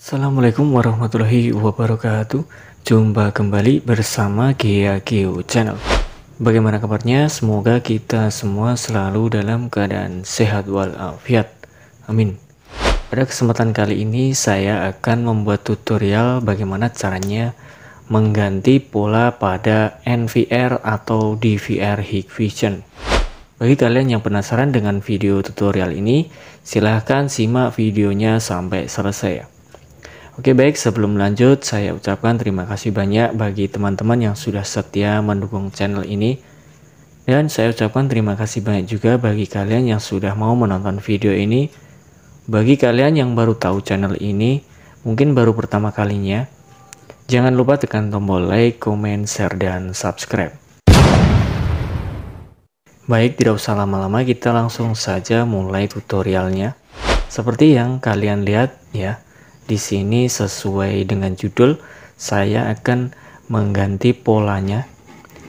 Assalamualaikum warahmatullahi wabarakatuh Jumpa kembali bersama Gia Channel Bagaimana kabarnya? Semoga kita semua selalu dalam keadaan sehat walafiat Amin Pada kesempatan kali ini saya akan membuat tutorial bagaimana caranya mengganti pola pada NVR atau DVR Hikvision bagi kalian yang penasaran dengan video tutorial ini, silahkan simak videonya sampai selesai. Oke baik, sebelum lanjut saya ucapkan terima kasih banyak bagi teman-teman yang sudah setia mendukung channel ini. Dan saya ucapkan terima kasih banyak juga bagi kalian yang sudah mau menonton video ini. Bagi kalian yang baru tahu channel ini, mungkin baru pertama kalinya, jangan lupa tekan tombol like, comment, share, dan subscribe. Baik, tidak usah lama-lama, kita langsung saja mulai tutorialnya. Seperti yang kalian lihat ya, di sini sesuai dengan judul, saya akan mengganti polanya,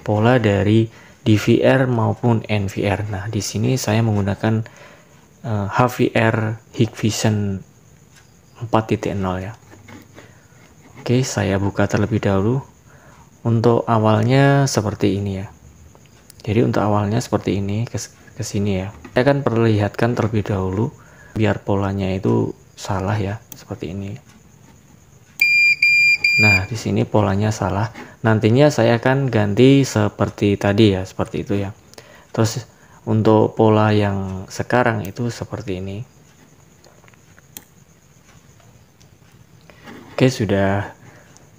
pola dari DVR maupun NVR. Nah, di sini saya menggunakan uh, eh, HVR Hikvision 4.0 ya. Oke, saya buka terlebih dahulu. Untuk awalnya seperti ini ya jadi untuk awalnya seperti ini ke, sini ya saya akan perlihatkan terlebih dahulu biar polanya itu salah ya seperti ini nah di sini polanya salah nantinya saya akan ganti seperti tadi ya seperti itu ya terus untuk pola yang sekarang itu seperti ini oke sudah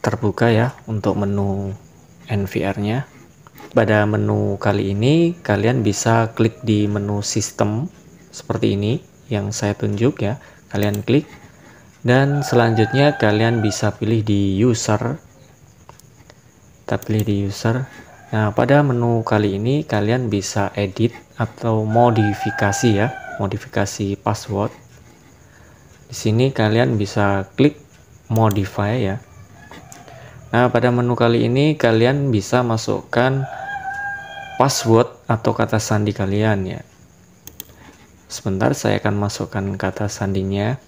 terbuka ya untuk menu NVR nya pada menu kali ini kalian bisa klik di menu sistem seperti ini yang saya tunjuk ya kalian klik dan selanjutnya kalian bisa pilih di user kita pilih di user nah pada menu kali ini kalian bisa edit atau modifikasi ya modifikasi password di sini kalian bisa klik modify ya nah pada menu kali ini kalian bisa masukkan password atau kata sandi kalian ya. Sebentar saya akan masukkan kata sandinya.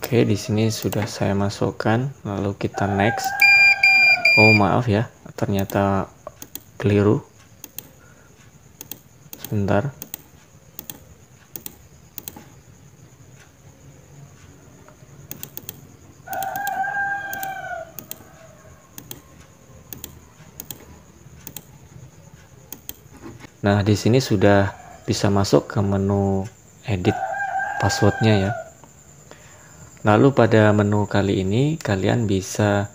Oke, di sini sudah saya masukkan, lalu kita next. Oh, maaf ya, ternyata keliru sebentar Nah, di sini sudah bisa masuk ke menu edit passwordnya ya. Lalu pada menu kali ini kalian bisa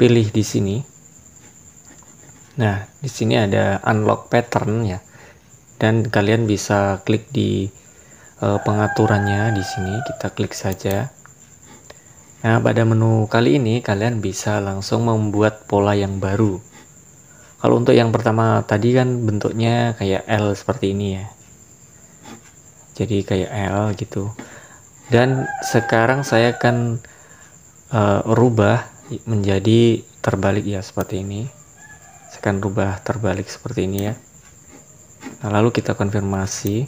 pilih di sini. Nah, di sini ada unlock pattern ya dan kalian bisa klik di uh, pengaturannya di sini kita klik saja nah pada menu kali ini kalian bisa langsung membuat pola yang baru kalau untuk yang pertama tadi kan bentuknya kayak L seperti ini ya jadi kayak L gitu dan sekarang saya akan uh, rubah menjadi terbalik ya seperti ini saya akan rubah terbalik seperti ini ya Nah, lalu kita konfirmasi.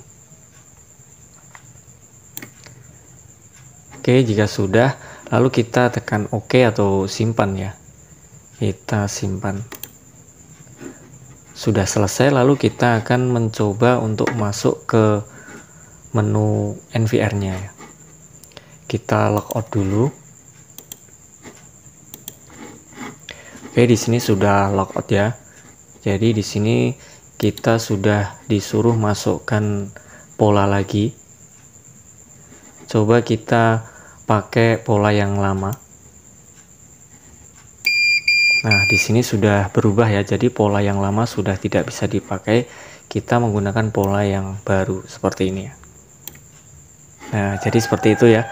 Oke, jika sudah, lalu kita tekan OK atau simpan ya. Kita simpan. Sudah selesai, lalu kita akan mencoba untuk masuk ke menu NVR-nya ya. Kita logout dulu. Oke, di sini sudah logout ya. Jadi di sini kita sudah disuruh masukkan pola lagi coba kita pakai pola yang lama nah di sini sudah berubah ya jadi pola yang lama sudah tidak bisa dipakai kita menggunakan pola yang baru seperti ini ya nah jadi seperti itu ya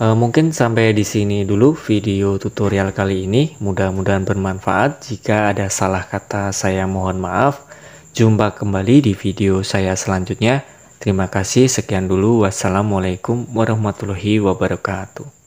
E, mungkin sampai di sini dulu video tutorial kali ini. Mudah-mudahan bermanfaat. Jika ada salah kata, saya mohon maaf. Jumpa kembali di video saya selanjutnya. Terima kasih, sekian dulu. Wassalamualaikum warahmatullahi wabarakatuh.